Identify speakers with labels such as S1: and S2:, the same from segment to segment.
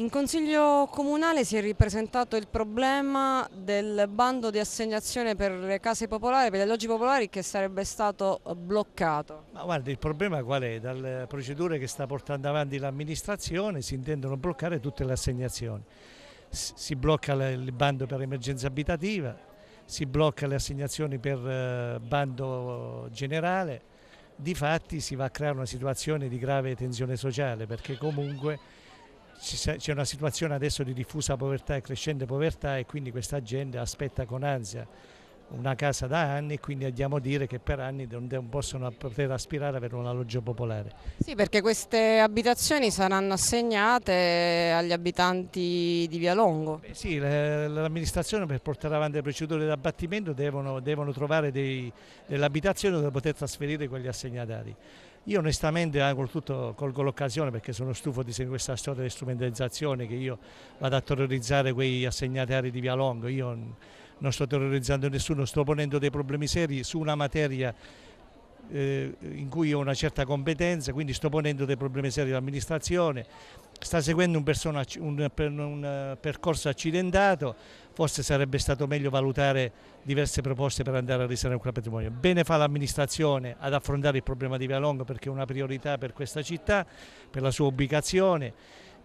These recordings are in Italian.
S1: In Consiglio Comunale si è ripresentato il problema del bando di assegnazione per le case popolari, per gli alloggi popolari che sarebbe stato bloccato. Ma guarda, il problema qual è? Dalle procedure che sta portando avanti l'amministrazione si intendono bloccare tutte le assegnazioni. Si blocca il bando per emergenza abitativa, si blocca le assegnazioni per eh, bando generale, di fatti si va a creare una situazione di grave tensione sociale perché comunque c'è una situazione adesso di diffusa povertà e crescente povertà e quindi questa gente aspetta con ansia una casa da anni, quindi andiamo a dire che per anni non possono poter aspirare ad avere un alloggio popolare. Sì, perché queste abitazioni saranno assegnate agli abitanti di Via Longo. Beh, sì, l'amministrazione per portare avanti le procedure di abbattimento devono, devono trovare dei, delle abitazioni dove poter trasferire quegli assegnatari. Io onestamente ah, tutto, colgo l'occasione perché sono stufo di questa storia di strumentalizzazione che io vado a terrorizzare quei assegnatari di Via Longo. Io, non sto terrorizzando nessuno, sto ponendo dei problemi seri su una materia eh, in cui ho una certa competenza, quindi sto ponendo dei problemi seri all'amministrazione, sta seguendo un, persona, un, un, eh, percorso accidentato, forse sarebbe stato meglio valutare diverse proposte per andare a risanare quel patrimonio. Bene fa l'amministrazione ad affrontare il problema di Via Longo perché è una priorità per questa città, per la sua ubicazione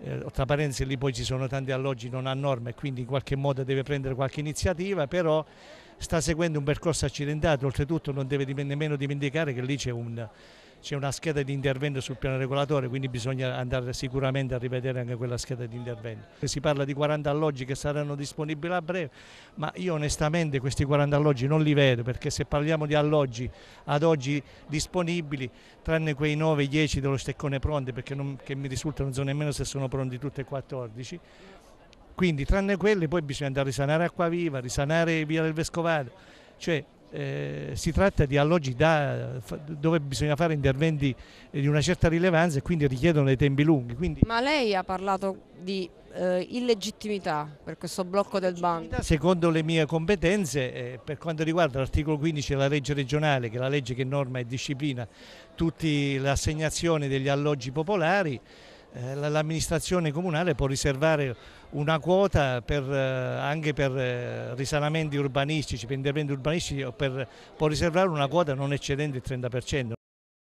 S1: eh, tra parentesi lì poi ci sono tanti alloggi non a norma e quindi in qualche modo deve prendere qualche iniziativa, però sta seguendo un percorso accidentato, oltretutto non deve nemmeno dimenticare che lì c'è un c'è una scheda di intervento sul piano regolatore, quindi bisogna andare sicuramente a rivedere anche quella scheda di intervento. Si parla di 40 alloggi che saranno disponibili a breve, ma io onestamente questi 40 alloggi non li vedo perché se parliamo di alloggi ad oggi disponibili, tranne quei 9-10 dello steccone pronti, perché non, mi risultano non so nemmeno se sono pronti tutti e 14, quindi tranne quelli poi bisogna andare a risanare Acquaviva, risanare Via del Vescovado, cioè eh, si tratta di alloggi da, dove bisogna fare interventi di una certa rilevanza e quindi richiedono dei tempi lunghi. Quindi... Ma lei ha parlato di eh, illegittimità per questo blocco del banco? Secondo le mie competenze, eh, per quanto riguarda l'articolo 15 della legge regionale, che è la legge che norma e disciplina tutte le assegnazioni degli alloggi popolari, eh, l'amministrazione comunale può riservare una quota per, eh, anche per eh, risanamenti urbanistici, per interventi urbanistici, può riservare una quota non eccedente il 30%.